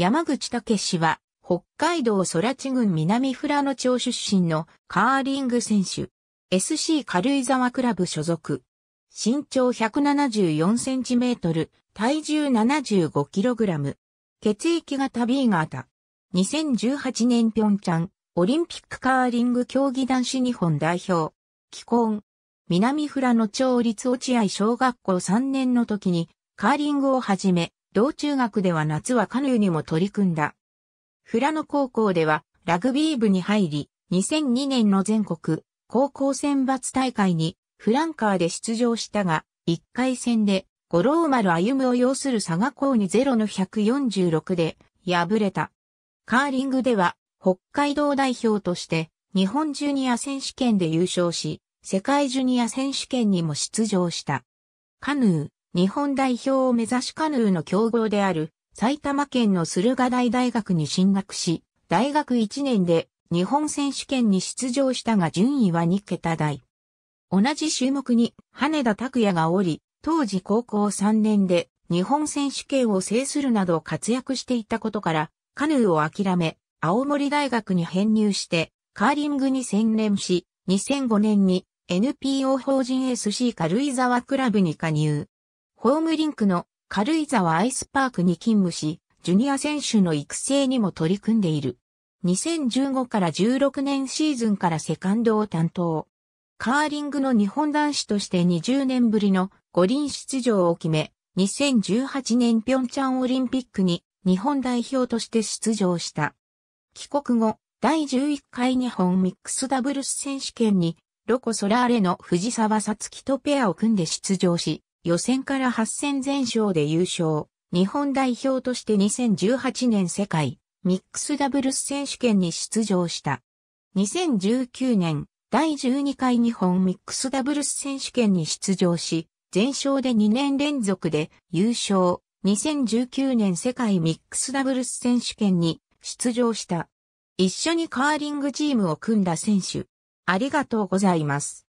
山口武氏は、北海道空地郡南富良野町出身のカーリング選手。SC 軽井沢クラブ所属。身長174センチメートル、体重75キログラム。血液型 B 型。2018年ピョンチャン、オリンピックカーリング競技男子日本代表。既婚。南富良野町立落合小学校3年の時に、カーリングを始め、同中学では夏はカヌーにも取り組んだ。富良野高校ではラグビー部に入り、2002年の全国高校選抜大会にフランカーで出場したが、1回戦で五郎丸歩を要する佐賀校に0の146で敗れた。カーリングでは北海道代表として日本ジュニア選手権で優勝し、世界ジュニア選手権にも出場した。カヌー、日本代表を目指しカヌーの強豪である埼玉県の駿河台大学に進学し、大学1年で日本選手権に出場したが順位は2桁台。同じ種目に羽田拓也がおり、当時高校3年で日本選手権を制するなど活躍していたことから、カヌーを諦め、青森大学に編入して、カーリングに専念し、2005年に NPO 法人 SC 軽井沢クラブに加入。ホームリンクの軽井沢アイスパークに勤務し、ジュニア選手の育成にも取り組んでいる。2015から16年シーズンからセカンドを担当。カーリングの日本男子として20年ぶりの五輪出場を決め、2018年ピョンチャンオリンピックに日本代表として出場した。帰国後、第11回日本ミックスダブルス選手権に、ロコ・ソラーレの藤沢さつきとペアを組んで出場し、予選から8戦全勝で優勝。日本代表として2018年世界ミックスダブルス選手権に出場した。2019年第12回日本ミックスダブルス選手権に出場し、全勝で2年連続で優勝。2019年世界ミックスダブルス選手権に出場した。一緒にカーリングチームを組んだ選手。ありがとうございます。